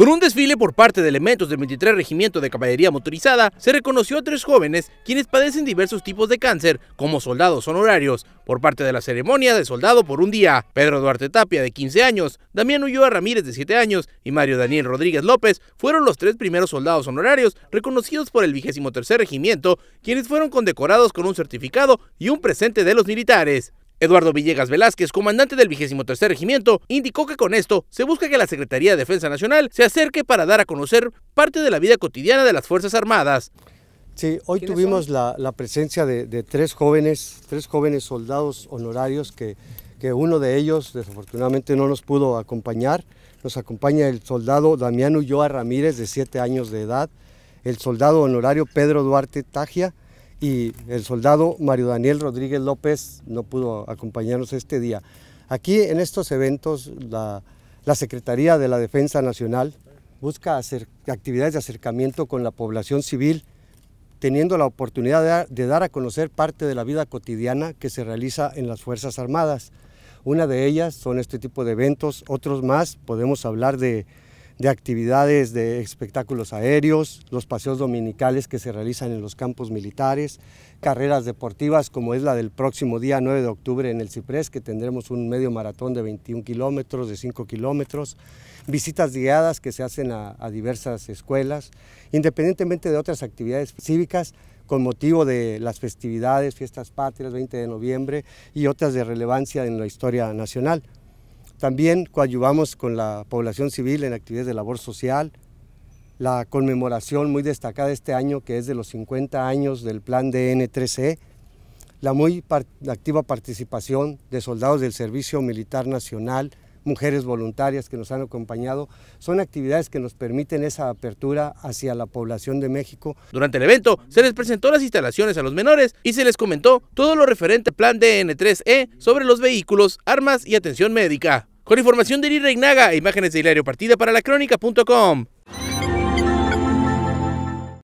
Con un desfile por parte de elementos del 23 Regimiento de Caballería Motorizada, se reconoció a tres jóvenes quienes padecen diversos tipos de cáncer como soldados honorarios por parte de la ceremonia de soldado por un día. Pedro Duarte Tapia, de 15 años, Damián Ulloa Ramírez, de 7 años, y Mario Daniel Rodríguez López fueron los tres primeros soldados honorarios reconocidos por el 23 Regimiento, quienes fueron condecorados con un certificado y un presente de los militares. Eduardo Villegas Velázquez, comandante del 23 Regimiento, indicó que con esto se busca que la Secretaría de Defensa Nacional se acerque para dar a conocer parte de la vida cotidiana de las Fuerzas Armadas. Sí, hoy tuvimos la, presencia de, tres jóvenes, tres jóvenes soldados honorarios que, que uno de ellos desafortunadamente no nos pudo acompañar. Nos acompaña el soldado Damián Ulloa Ramírez, de 7 años de edad, el soldado honorario Pedro Duarte Tagia, y el soldado Mario Daniel Rodríguez López no pudo acompañarnos este día. Aquí en estos eventos la, la Secretaría de la Defensa Nacional busca hacer actividades de acercamiento con la población civil, teniendo la oportunidad de de dar a conocer parte de la vida cotidiana que se realiza en las Fuerzas Armadas. Una de ellas son este tipo de eventos, otros más podemos hablar de de actividades de espectáculos aéreos, los paseos dominicales que se realizan en los campos militares, carreras deportivas como es la del próximo día 9 de octubre en el Ciprés, que tendremos un medio maratón de 21 kilómetros, de 5 kilómetros, visitas guiadas que se hacen a, diversas escuelas, independientemente de otras actividades cívicas, con motivo de las festividades, fiestas patrias, 20 de noviembre y otras de relevancia en la historia nacional. También coadyuvamos con la población civil en actividades de labor social. La conmemoración muy destacada este año, que es de los 50 años del plan DN3E. E, la muy activa participación de soldados del Servicio Militar Nacional, mujeres voluntarias que nos han acompañado. Son actividades que nos permiten esa apertura hacia la población de México. Durante el evento se les presentó las instalaciones a los menores y se les comentó todo lo referente al plan DN3E e sobre los vehículos, armas y atención médica. Con información de Lira e imágenes de Hilario Partida para la crónica.com.